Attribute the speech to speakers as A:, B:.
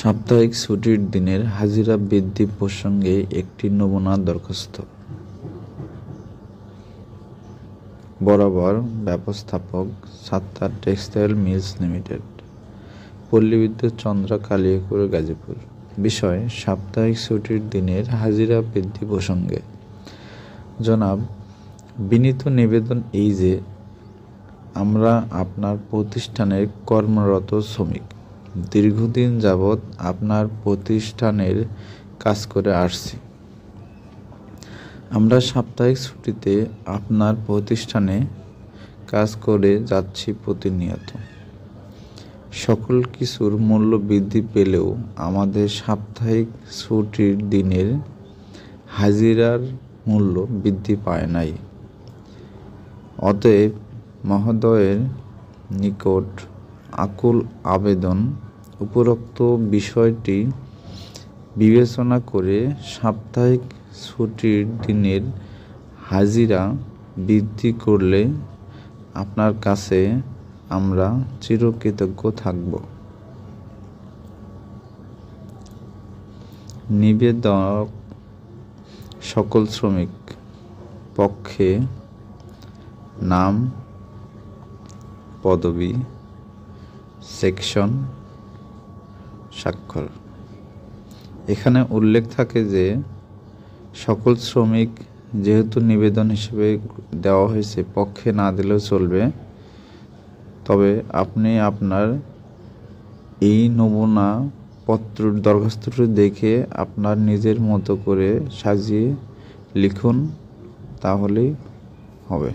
A: সাপ্তাহিক ছুটির দিনের হাজিরা বৃদ্ধি প্রসঙ্গে একটি নমুনা দরখাস্ত বরাবর ব্যবস্থাপক Sattar textile mills limited Pallibidyut Chandra Kaliakair Gazipur বিষয় সাপ্তাহিক ছুটির দিনের হাজিরা বৃদ্ধি প্রসঙ্গে জনাব বিনীত নিবেদন এই যে আমরা আপনার প্রতিষ্ঠানের কর্মরত শ্রমিক দীর্ঘদিন যাবৎ আপনার প্রতিষ্ঠানের কাজ করে আসছি আমরা সাপ্তাহিক ছুটিতে আপনার প্রতিষ্ঠানে কাজ করে যাচ্ছি প্রতিনিয়ত সকল কিছুর মূল্য বৃদ্ধি পেলেও আমাদের সাপ্তাহিক ছুটির দিনের হাজিরার মূল্য বৃদ্ধি পায় নাই অতএব মহোদয়ের নিকট আকুল আবেদন উপরোক্ত বিষয়টি বিবেচনা করে সাপ্তাহিক ছুটির দিনের হাজিরা বৃদ্ধি করলে আপনার কাছে আমরা চিরকৃতজ্ঞ থাকব নিবেদক সকল শ্রমিক পক্ষে নাম পদবি সেকশন স্বাক্ষর এখানে উল্লেখ থাকে যে সকল শ্রমিক যেহেতু নিবেদন হিসেবে দেওয়া হয়েছে পক্ষে না দিলেও চলবে তবে আপনি আপনার এই নমুনা পত্র দরখাস্তটি দেখে আপনার নিজের মতো করে সাজিয়ে লিখুন তাহলেই হবে